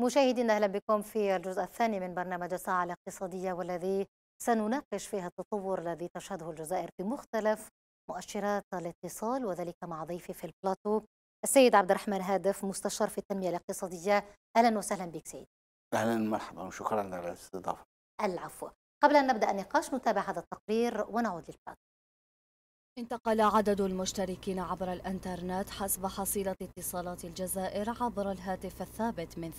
مشاهدينا اهلا بكم في الجزء الثاني من برنامج الساعه الاقتصاديه والذي سنناقش فيها التطور الذي تشهده الجزائر في مختلف مؤشرات الاتصال وذلك مع ضيفي في البلاطو السيد عبد الرحمن هادف مستشار في التنميه الاقتصاديه اهلا وسهلا بك سيد اهلا مرحبا وشكرا على الاستضافه العفو قبل ان نبدا النقاش نتابع هذا التقرير ونعود للبلاطو انتقل عدد المشتركين عبر الانترنت حسب حصيلة اتصالات الجزائر عبر الهاتف الثابت من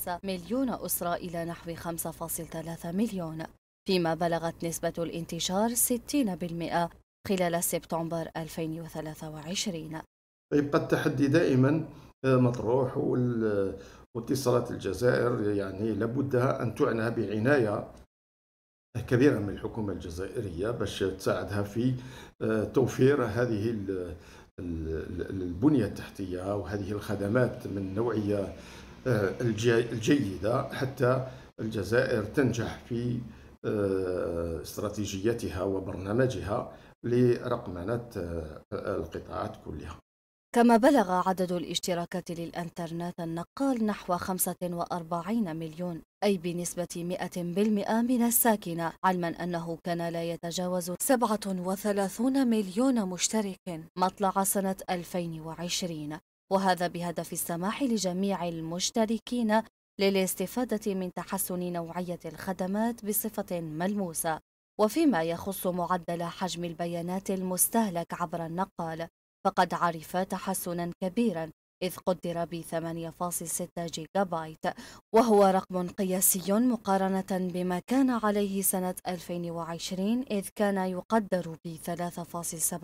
3.5 مليون أسرة إلى نحو 5.3 مليون فيما بلغت نسبة الانتشار 60% خلال سبتمبر 2023 يبقى التحدي دائما آه، مطروح واتصالات الجزائر يعني لابد أن تعنى بعناية كبيرة من الحكومة الجزائرية باش تساعدها في آه، توفير هذه البنية التحتية وهذه الخدمات من نوعية آه، الجيدة حتى الجزائر تنجح في آه، استراتيجيتها وبرنامجها لرقمنة القطاعات كلها كما بلغ عدد الاشتراكات للإنترنت النقال نحو 45 مليون أي بنسبة 100% من الساكنة علما أنه كان لا يتجاوز 37 مليون مشترك مطلع سنة 2020 وهذا بهدف السماح لجميع المشتركين للاستفادة من تحسن نوعية الخدمات بصفة ملموسة وفيما يخص معدل حجم البيانات المستهلك عبر النقال فقد عرف تحسنا كبيرا إذ قدر ب 8.6 جيجا بايت وهو رقم قياسي مقارنة بما كان عليه سنة 2020 إذ كان يقدر ب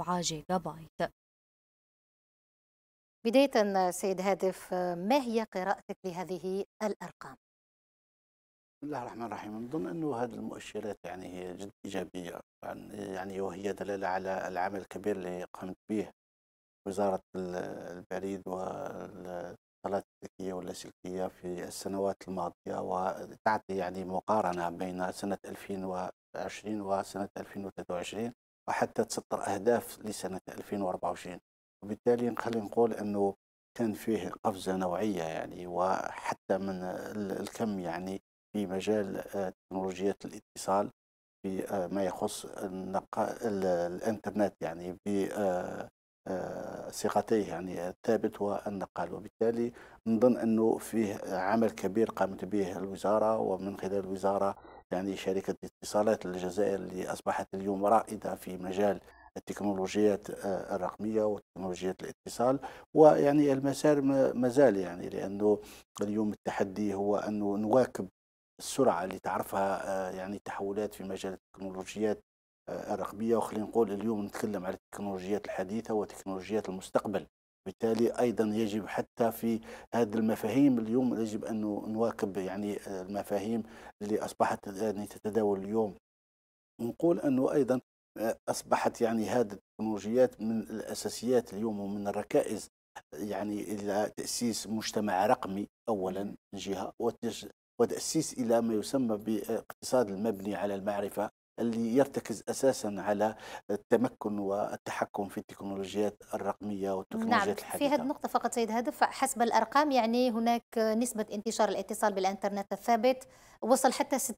3.7 جيجا بايت بداية سيد هادف ما هي قراءتك لهذه الأرقام؟ بسم الله الرحمن الرحيم نظن انه هذه المؤشرات يعني هي جد ايجابيه يعني وهي دلاله على العمل الكبير اللي قمت به وزارة البريد والاتصالات الذكية واللاسلكية في السنوات الماضية وتعطي يعني مقارنة بين سنة 2020 وسنة 2023 وحتى تسطر أهداف لسنة 2024 وبالتالي خلينا نقول أنه كان فيه قفزة نوعية يعني وحتى من الكم يعني في مجال آه، تكنولوجيات الاتصال بما آه، يخص الانترنت يعني صيغتيه آه، يعني الثابت والنقال وبالتالي نظن انه فيه عمل كبير قامت به الوزاره ومن خلال الوزاره يعني شركه اتصالات الجزائر اللي اصبحت اليوم رائده في مجال التكنولوجيات آه، الرقميه وتكنولوجيات الاتصال ويعني المسار مازال يعني لانه اليوم التحدي هو انه نواكب السرعه اللي تعرفها آه، يعني التحولات في مجال التكنولوجيات الرقميه وخلينا نقول اليوم نتكلم على التكنولوجيات الحديثه وتكنولوجيات المستقبل بالتالي ايضا يجب حتى في هذه المفاهيم اليوم يجب ان نواكب يعني المفاهيم اللي اصبحت يعني تتداول اليوم نقول انه ايضا اصبحت يعني هذه التكنولوجيات من الاساسيات اليوم ومن الركائز يعني الى تاسيس مجتمع رقمي اولا من جهه وتاسيس الى ما يسمى باقتصاد المبني على المعرفه اللي يرتكز اساسا على التمكن والتحكم في التكنولوجيات الرقميه نعم، والتكنولوجيات نعم. الحديثه. في هذه النقطه فقط سيد هدف حسب الارقام يعني هناك نسبه انتشار الاتصال بالانترنت الثابت وصل حتى 60%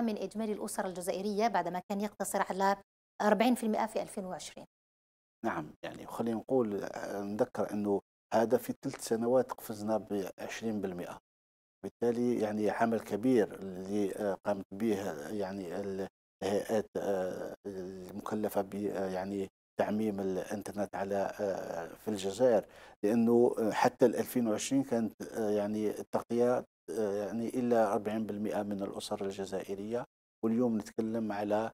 من اجمالي الاسر الجزائريه بعدما كان يقتصر على 40% في 2020. نعم يعني خلينا نقول آه، نذكر انه هذا في ثلاث سنوات قفزنا ب 20%. بالتالي يعني عمل كبير اللي قامت به يعني الهيئات آه، المكلفه ب آه، يعني تعميم الانترنت على آه، في الجزائر لانه حتى 2020 كانت يعني التغطيه يعني الا 40% من الاسر الجزائريه واليوم نتكلم على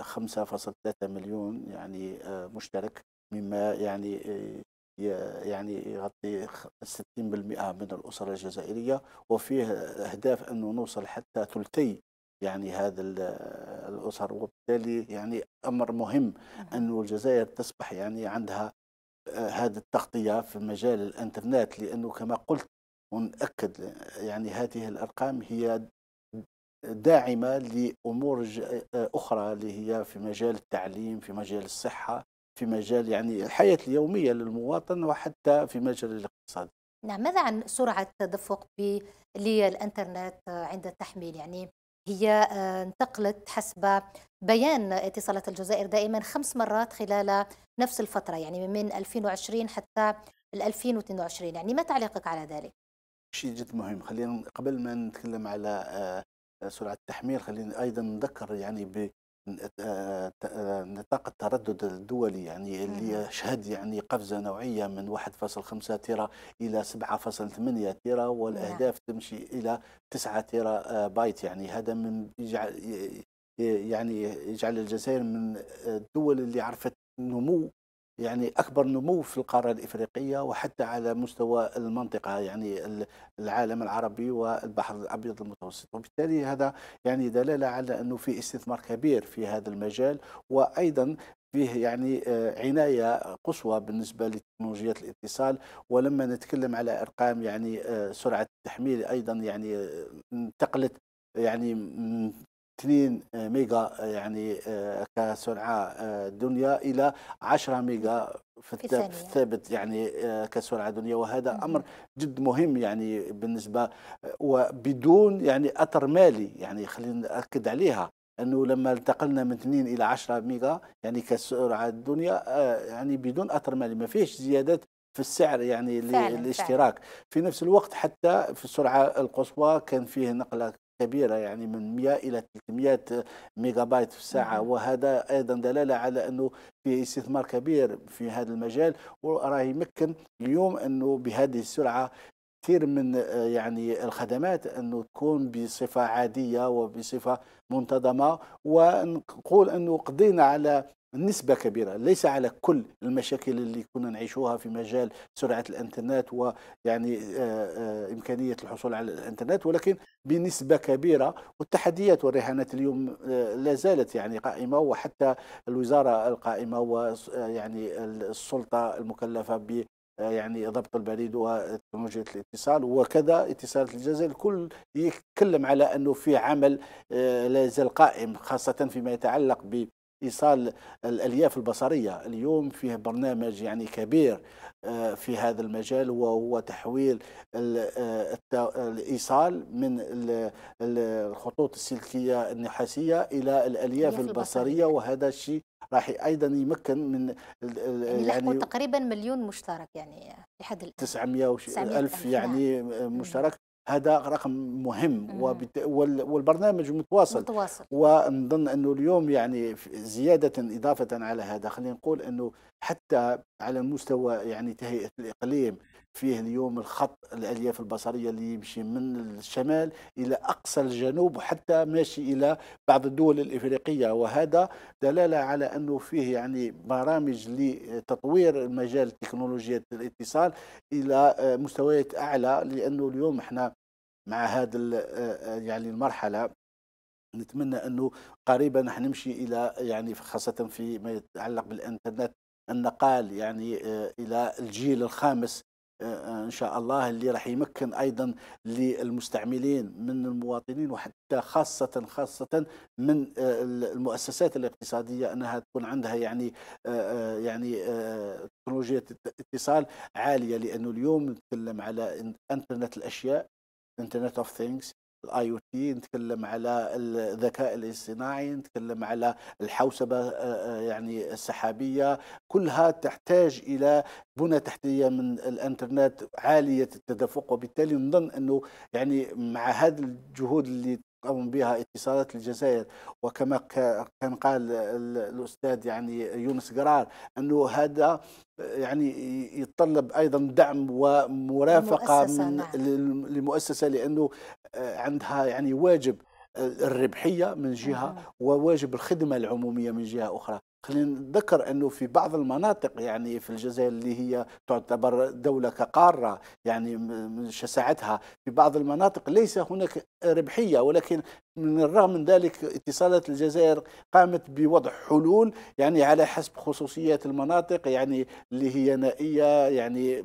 5.3 مليون يعني مشترك مما يعني يعني يغطي 60% من الاسر الجزائريه وفيه اهداف انه نوصل حتى ثلثي يعني هذا آه، الأسر وبالتالي يعني أمر مهم أن نعم. الجزائر تصبح يعني عندها آه، هذه التغطية في مجال الإنترنت لأنه كما قلت ونأكد يعني هذه الأرقام هي داعمة لأمور آه، أخرى اللي هي في مجال التعليم في مجال الصحة في مجال يعني الحياة اليومية للمواطن وحتى في مجال الاقتصاد نعم ماذا عن سرعة التدفق للإنترنت عند التحميل يعني هي آه، انتقلت حسب بيان اتصالات الجزائر دائما خمس مرات خلال نفس الفترة يعني من 2020 حتى 2022 يعني ما تعليقك على ذلك؟ شيء جد مهم خلينا قبل ما نتكلم على آه، سرعة التحميل خلينا أيضا نذكر يعني آه، آه، نطاق التردد الدولي يعني اللي شهد يعني قفزه نوعيه من 1.5 تيرا الى 7.8 تيرا نعم. والاهداف تمشي الى 9 تيرا آه، بايت يعني هذا من يجعل يعني يجعل الجزائر من الدول اللي عرفت نمو يعني اكبر نمو في القاره الافريقيه وحتى على مستوى المنطقه يعني العالم العربي والبحر الابيض المتوسط وبالتالي هذا يعني دلاله على انه في استثمار كبير في هذا المجال وايضا فيه يعني آه، عناية قصوى بالنسبة لتكنولوجيات الاتصال ولما نتكلم على أرقام يعني آه، سرعة التحميل أيضا يعني آه، انتقلت يعني 2 ميجا آه، يعني آه، كسرعه آه، دنيا الى 10 ميجا في, في الثابت يعني كسرعه دنيا وهذا مم. امر جد مهم يعني بالنسبه وبدون يعني اثر مالي يعني خلينا ناكد عليها انه لما انتقلنا من 2 الى 10 ميجا يعني كسرعه الدنيا يعني بدون اثر مالي ما فيش زيادات في السعر يعني فعلا للاشتراك فعلا. في نفس الوقت حتى في السرعه القصوى كان فيه نقله كبيرة يعني من 100 إلى 300 ميجا بايت في الساعة نعم. وهذا أيضا دلالة على أنه في استثمار كبير في هذا المجال وراه يمكن اليوم أنه بهذه السرعة كثير من آه، يعني الخدمات انه تكون بصفه عاديه وبصفه منتظمه ونقول انه قضينا على نسبة كبيرة ليس على كل المشاكل اللي كنا نعيشوها في مجال سرعة الانترنت ويعني آه، آه، إمكانية الحصول على الانترنت ولكن بنسبة كبيرة والتحديات والرهانات اليوم آه، لا زالت يعني قائمة وحتى الوزارة القائمة ويعني السلطة المكلفة ب يعني ضبط البريد وتكنولوجيا الاتصال وكذا اتصالات الجزائر الكل يتكلم على انه في عمل لا زال قائم خاصه فيما يتعلق ب ايصال الالياف البصريه اليوم فيه برنامج يعني كبير آه، في هذا المجال وهو تحويل آه، الايصال من الخطوط السلكيه النحاسيه الى الالياف البصريه وهذا الشيء راح ايضا يمكن من يعني, يعني تقريبا مليون مشترك يعني لحد 900 900 الف يعني, يعني مشترك هذا رقم مهم والبرنامج متواصل, متواصل. ونظن انه اليوم يعني زياده اضافه على هذا خلينا نقول انه حتى على مستوى يعني تهيئه الاقليم فيه اليوم الخط الالياف البصريه اللي يمشي من الشمال الى اقصى الجنوب وحتى ماشي الى بعض الدول الافريقيه وهذا دلاله على انه فيه يعني برامج لتطوير مجال تكنولوجيا الاتصال الى آه، مستويات اعلى لانه اليوم احنا مع هذا يعني المرحله نتمنى انه قريبا نمشي الى يعني خاصه في ما يتعلق بالانترنت النقال يعني الى الجيل الخامس ان شاء الله اللي راح يمكن ايضا للمستعملين من المواطنين وحتى خاصه خاصه من المؤسسات الاقتصاديه انها تكون عندها يعني يعني تكنولوجيا اتصال عاليه لانه اليوم نتكلم على انترنت الاشياء انترنت اوف ثينجز الاي او تي نتكلم على الذكاء الاصطناعي نتكلم على الحوسبه آه، آه، يعني السحابيه كلها تحتاج الى بنى تحتيه من الانترنت عاليه التدفق وبالتالي نظن انه يعني مع هذه الجهود اللي قام بها اتصالات الجزائر وكما كان قال الاستاذ يعني يونس قرار انه هذا يعني يتطلب ايضا دعم ومرافقه من نعم. للمؤسسه لانه عندها يعني واجب الربحيه من جهه وواجب الخدمه العموميه من جهه اخرى خلينا نتذكر انه في بعض المناطق يعني في الجزائر اللي هي تعتبر دوله كقاره يعني من شساعتها في بعض المناطق ليس هناك ربحيه ولكن من الرغم من ذلك اتصالات الجزائر قامت بوضع حلول يعني على حسب خصوصيات المناطق يعني اللي هي نائيه يعني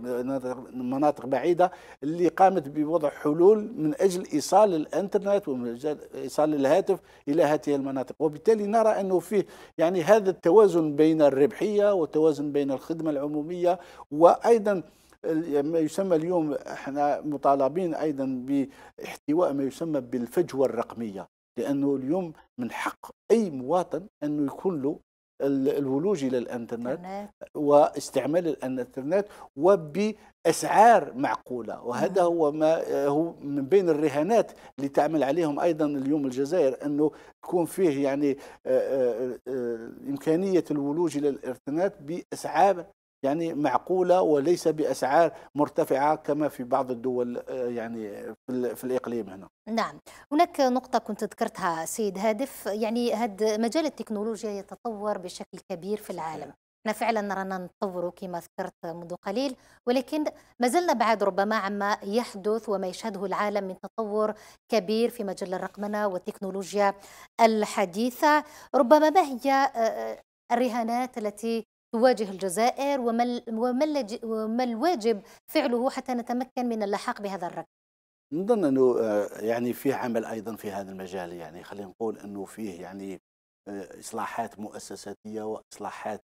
مناطق بعيده اللي قامت بوضع حلول من اجل ايصال الانترنت ومن اجل ايصال الهاتف الى هذه المناطق وبالتالي نرى انه فيه يعني هذا التوازن بين الربحيه والتوازن بين الخدمه العموميه وايضا يعني ما يسمى اليوم احنا مطالبين ايضا باحتواء ما يسمى بالفجوه الرقميه لانه اليوم من حق اي مواطن انه يكون له الولوج الى الانترنت واستعمال الانترنت وباسعار معقوله وهذا هو ما هو من بين الرهانات اللي تعمل عليهم ايضا اليوم الجزائر انه يكون فيه يعني آه، آه، آه، امكانيه الولوج الى الانترنت باسعار يعني معقولة وليس بأسعار مرتفعة كما في بعض الدول آه، يعني في الإقليم هنا نعم هناك نقطة كنت ذكرتها سيد هادف يعني هذا مجال التكنولوجيا يتطور بشكل كبير في العالم احنا فعلا رانا نتطور كما ذكرت منذ قليل ولكن ما زلنا بعد ربما عما يحدث وما يشهده العالم من تطور كبير في مجال الرقمنه والتكنولوجيا الحديثه ربما ما هي آه، آه، الرهانات التي تواجه الجزائر وما, وما الواجب فعله حتى نتمكن من اللحاق بهذا الركب نظن انه آه، يعني فيه عمل ايضا في هذا المجال يعني خلينا نقول انه فيه يعني آه، اصلاحات مؤسساتيه واصلاحات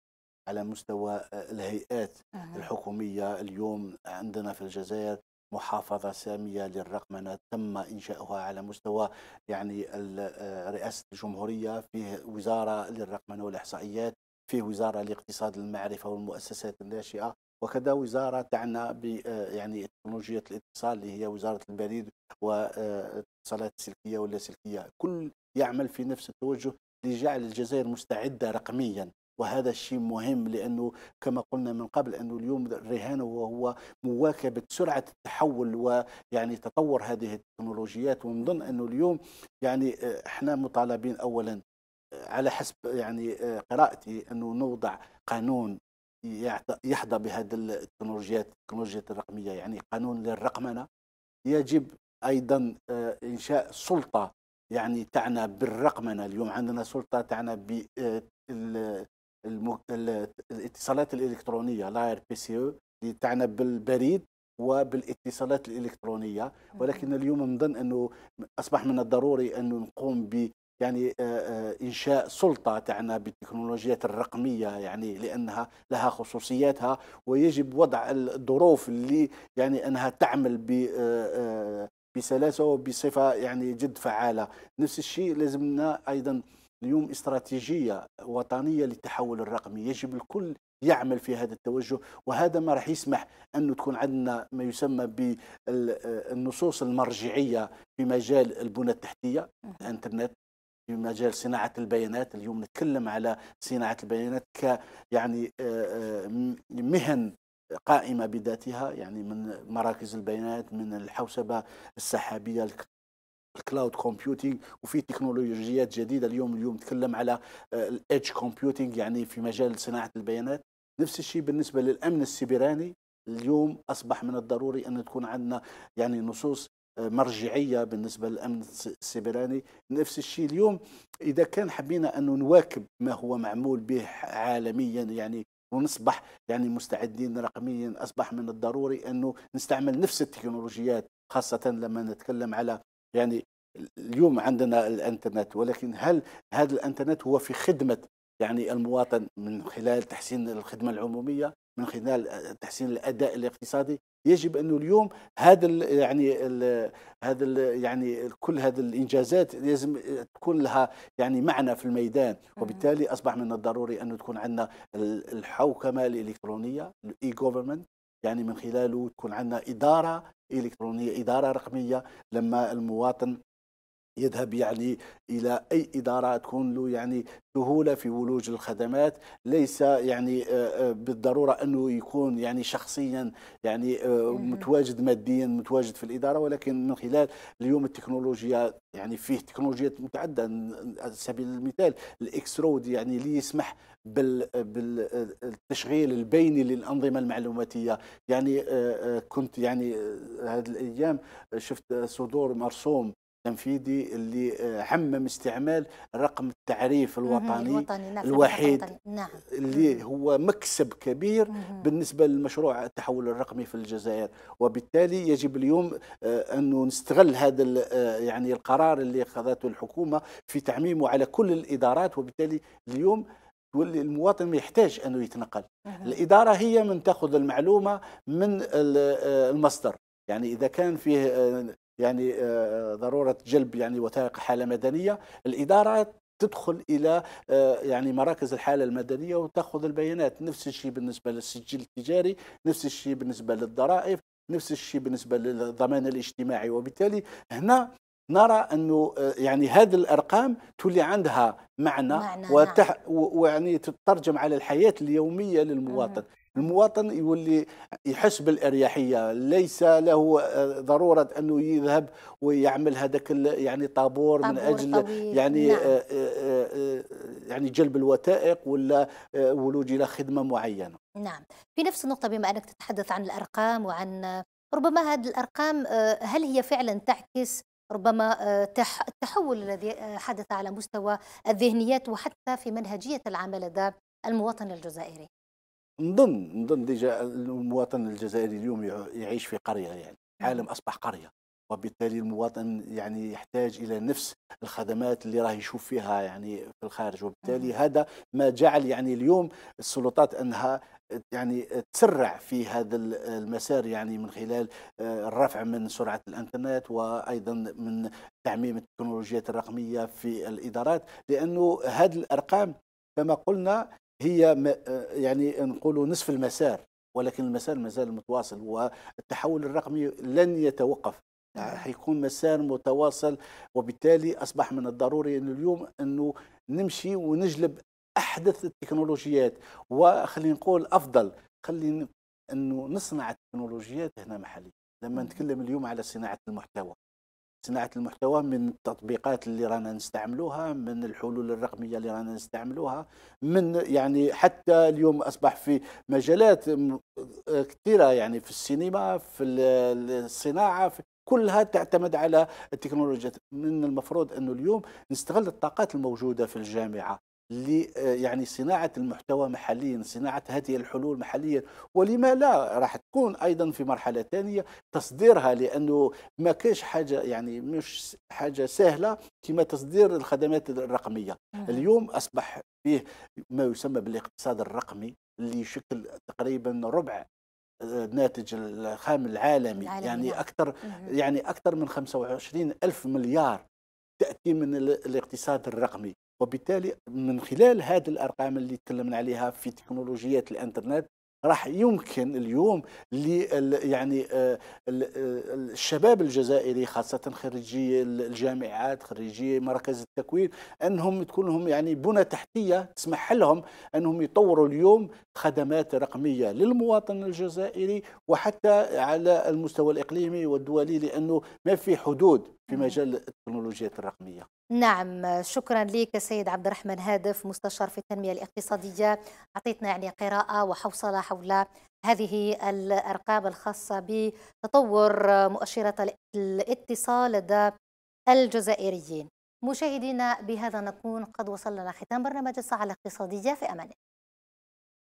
على مستوى آه، الهيئات أه. الحكوميه اليوم عندنا في الجزائر محافظة سامية للرقمنة تم إنشاؤها على مستوى يعني رئاسة الجمهورية فيه وزارة للرقمنة والإحصائيات في وزاره لاقتصاد المعرفه والمؤسسات الناشئه وكذا وزاره تعنى ب آه، يعني تكنولوجيا الاتصال اللي هي وزاره البريد والاتصالات آه، السلكيه واللاسلكيه كل يعمل في نفس التوجه لجعل الجزائر مستعده رقميا وهذا الشيء مهم لانه كما قلنا من قبل انه اليوم الرهان وهو مواكبه سرعه التحول ويعني تطور هذه التكنولوجيات ونظن انه اليوم يعني آه، احنا مطالبين اولا على حسب يعني آه، قراءتي انه نوضع قانون يحظى بهذه التكنولوجيات التكنولوجيات الرقميه يعني قانون للرقمنه يجب ايضا آه، انشاء سلطه يعني تعنى بالرقمنه اليوم عندنا سلطه تعنى بالاتصالات آه، الالكترونيه لاير بي سي اللي تعنى بالبريد وبالاتصالات الالكترونيه ولكن اليوم نظن انه اصبح من الضروري انه نقوم يعني آه، آه، انشاء سلطه تعنى بالتكنولوجيات الرقميه يعني لانها لها خصوصياتها ويجب وضع الظروف اللي يعني انها تعمل ب آه، بسلاسه وبصفه يعني جد فعاله نفس الشيء لازمنا ايضا اليوم استراتيجيه وطنيه للتحول الرقمي يجب الكل يعمل في هذا التوجه وهذا ما راح يسمح انه تكون عندنا ما يسمى بالنصوص المرجعيه في مجال البنى التحتيه الانترنت في مجال صناعه البيانات اليوم نتكلم على صناعه البيانات ك يعني آه، آه، مهن قائمه بذاتها يعني من مراكز البيانات من الحوسبه السحابيه الكلاود كومبيوتينج وفي تكنولوجيات جديده اليوم اليوم نتكلم على آه، الايدج كومبيوتينج يعني في مجال صناعه البيانات نفس الشيء بالنسبه للامن السيبراني اليوم اصبح من الضروري ان تكون عندنا يعني نصوص مرجعيه بالنسبه للامن السيبراني نفس الشيء اليوم اذا كان حبينا انه نواكب ما هو معمول به عالميا يعني ونصبح يعني مستعدين رقميا اصبح من الضروري انه نستعمل نفس التكنولوجيات خاصه لما نتكلم على يعني اليوم عندنا الانترنت ولكن هل هذا الانترنت هو في خدمه يعني المواطن من خلال تحسين الخدمه العموميه من خلال تحسين الاداء الاقتصادي يجب انه اليوم هذا يعني هذا يعني كل هذه الانجازات لازم تكون لها يعني معنى في الميدان وبالتالي اصبح من الضروري انه تكون عندنا الحوكمه الالكترونيه الاي جوفرمنت يعني من خلاله تكون عندنا اداره الكترونيه اداره رقميه لما المواطن يذهب يعني الى اي اداره تكون له يعني سهوله في ولوج الخدمات ليس يعني آه، آه، بالضروره انه يكون يعني شخصيا يعني آه، متواجد ماديا متواجد في الاداره ولكن من خلال اليوم التكنولوجيا يعني فيه تكنولوجيات متعدده على سبيل المثال الاكس رود يعني اللي يسمح بالتشغيل البيني للانظمه المعلوماتيه يعني كنت يعني هذه الايام شفت صدور مرسوم التنفيذي اللي آه، حمم استعمال رقم التعريف الوطني, الوطني نعم الوحيد نعم. اللي هو مكسب كبير مم. بالنسبة لمشروع التحول الرقمي في الجزائر وبالتالي يجب اليوم آه، أنه نستغل هذا آه، يعني القرار اللي أخذته الحكومة في تعميمه على كل الإدارات وبالتالي اليوم تولي المواطن يحتاج أنه يتنقل الإدارة هي من تأخذ المعلومة من المصدر يعني اذا كان فيه يعني آه، آه، ضروره جلب يعني وثائق حاله مدنيه الاداره تدخل الى آه، يعني مراكز الحاله المدنيه وتاخذ البيانات نفس الشيء بالنسبه للسجل التجاري نفس الشيء بالنسبه للضرائب نفس الشيء بالنسبه للضمان الاجتماعي وبالتالي هنا نرى انه يعني هذه الارقام تولي عندها معنى, معنى وتح... نعم. ويعني تترجم على الحياه اليوميه للمواطن المواطن يولي يحس بالاريحيه ليس له آه، ضروره انه يذهب ويعمل هذاك يعني طابور, طابور من اجل يعني نعم. آه، آه، يعني جلب الوثائق ولا ولوج الى خدمه معينه نعم في نفس النقطه بما انك تتحدث عن الارقام وعن ربما هذه الارقام هل هي فعلا تعكس ربما التحول الذي حدث على مستوى الذهنيات وحتى في منهجيه العمل لدى المواطن الجزائري نظن نظن ديجا المواطن الجزائري اليوم يعيش في قريه يعني العالم نعم. اصبح قريه وبالتالي المواطن يعني يحتاج الى نفس الخدمات اللي راه يشوف فيها يعني في الخارج وبالتالي نعم. هذا ما جعل يعني اليوم السلطات انها يعني تسرع في هذا المسار يعني من خلال آه، الرفع من سرعه الانترنت وايضا من تعميم التكنولوجيات الرقميه في الادارات لانه هذه الارقام كما قلنا هي آه، يعني نقولوا نصف المسار ولكن المسار مازال متواصل والتحول الرقمي لن يتوقف نعم. حيكون مسار متواصل وبالتالي اصبح من الضروري ان اليوم انه نمشي ونجلب احدث التكنولوجيات وخلينا نقول افضل خلينا انه نصنع التكنولوجيات هنا محليا لما نعم. نتكلم اليوم على صناعه المحتوى صناعه المحتوى من التطبيقات اللي رانا نستعملوها من الحلول الرقميه اللي رانا نستعملوها من يعني حتى اليوم اصبح في مجالات كثيره يعني في السينما في الصناعه في كلها تعتمد على التكنولوجيا من المفروض انه اليوم نستغل الطاقات الموجوده في الجامعه آه، يعني صناعة المحتوى محليا صناعة هذه الحلول محليا ولما لا راح تكون أيضا في مرحلة ثانية تصديرها لأنه ما كاش حاجة يعني مش حاجة سهلة كما تصدير الخدمات الرقمية نعم. اليوم أصبح فيه ما يسمى بالاقتصاد الرقمي اللي يشكل تقريبا ربع آه، الناتج الخام العالمي, العالمي يعني نعم. أكثر يعني أكثر من 25 ألف مليار تأتي من الاقتصاد الرقمي وبالتالي من خلال هذه الارقام اللي تكلمنا عليها في تكنولوجيات الانترنت راح يمكن اليوم ل يعني آه، آه، الشباب الجزائري خاصة خريجي الجامعات خريجي مراكز التكوين أنهم تكون لهم يعني بنى تحتية تسمح لهم أنهم يطوروا اليوم خدمات رقمية للمواطن الجزائري وحتى على المستوى الإقليمي والدولي لأنه ما في حدود في مجال التكنولوجيات الرقمية نعم شكرا لك سيد عبد الرحمن هادف مستشار في التنمية الاقتصادية أعطيتنا يعني قراءة وحوصلة حول هذه الأرقام الخاصة بتطور مؤشرات الاتصال لدى الجزائريين مشاهدينا بهذا نكون قد وصلنا لختام برنامج الساعة الاقتصادية في أمان الله